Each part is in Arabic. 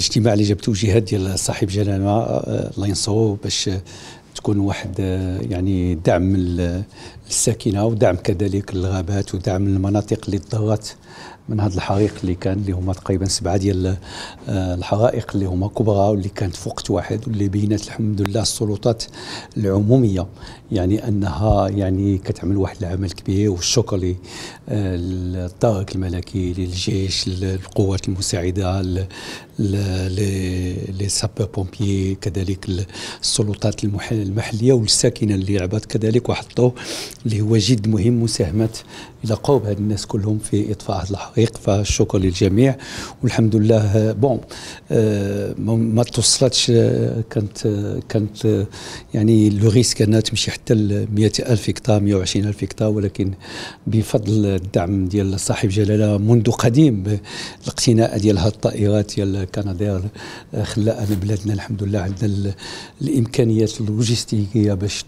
الاجتماع اللي جابتو جهاد ديال صاحب جلاله الله ينصرو باش تكون واحد آه، يعني دعم للساكنه ودعم كذلك للغابات ودعم المناطق اللي تضرت من هذا الحريق اللي كان اللي هما تقريبا سبعه ديال آه، الحرائق اللي هما كبرى واللي كانت في وقت واحد واللي بينت الحمد لله السلطات العموميه يعني انها يعني كتعمل واحد العمل كبير والشكر الطاق الملكي للجيش للقوات المساعده لي سابور بومبيي كذلك السلطات المحليه والساكنه اللي لعبت كذلك واحد اللي هو جد مهم مساهمه الى قوب هاد الناس كلهم في اطفاء هذا الحريق فالشكر للجميع والحمد لله بون آه، ما توصلتش آه، كانت آه، كانت يعني لو ريسك انها تمشي حتى ل 100000 هكتار 120000 هكتار ولكن بفضل الدعم ديال صاحب جلاله منذ قديم الاقتناء ديال هذه الطائرات ديال كنادير آه، خلى ان بلادنا الحمد لله عندنا الامكانيات اللوجستيكيه باش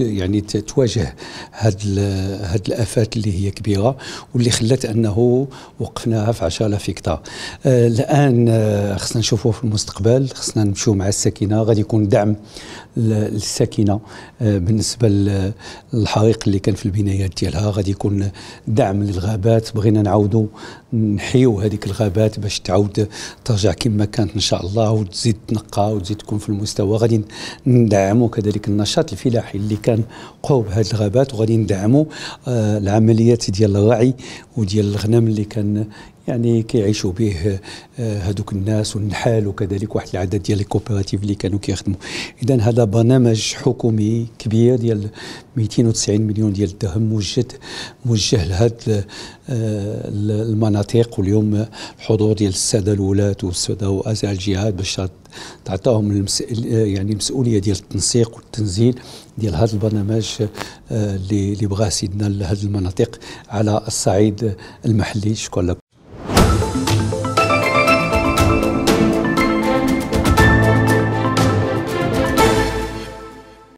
يعني تواجه هاد هاد الافات اللي هي كبيره واللي خلات انه وقفناها في 10000 هكتار آه الان آه خصنا نشوفوا في المستقبل خصنا نمشيو مع الساكنه غادي يكون دعم للساكنه آه بالنسبه للحريق اللي كان في البنايات ديالها غادي يكون دعم للغابات بغينا نعاودوا نحيو هذيك الغابات باش تعاود ترجع كما كانت ان شاء الله وتزيد تنقى وتزيد تكون في المستوى غادي ندعموا كذلك النشاط الفلاحي اللي كان قوب هذه الغابات وغادي ندعموا آه العمليات ديال الرعي وديال الغنم اللي كان يعني كيعيشوا به آه، هذوك الناس والنحال وكذلك واحد العدد ديال الكوبيراتيف اللي كانوا كيخدموا اذا هذا برنامج حكومي كبير ديال 290 مليون ديال الدرهم موجه موجه لهاد آه، المناطق واليوم الحضور ديال الساده الولاة والساده وازع الجهاد باش تعطاهم المس... يعني المسؤوليه ديال التنسيق والتنزيل ديال هذا البرنامج آه، اللي بغاه سيدنا لهذه المناطق على الصعيد المحلي شكرا لكم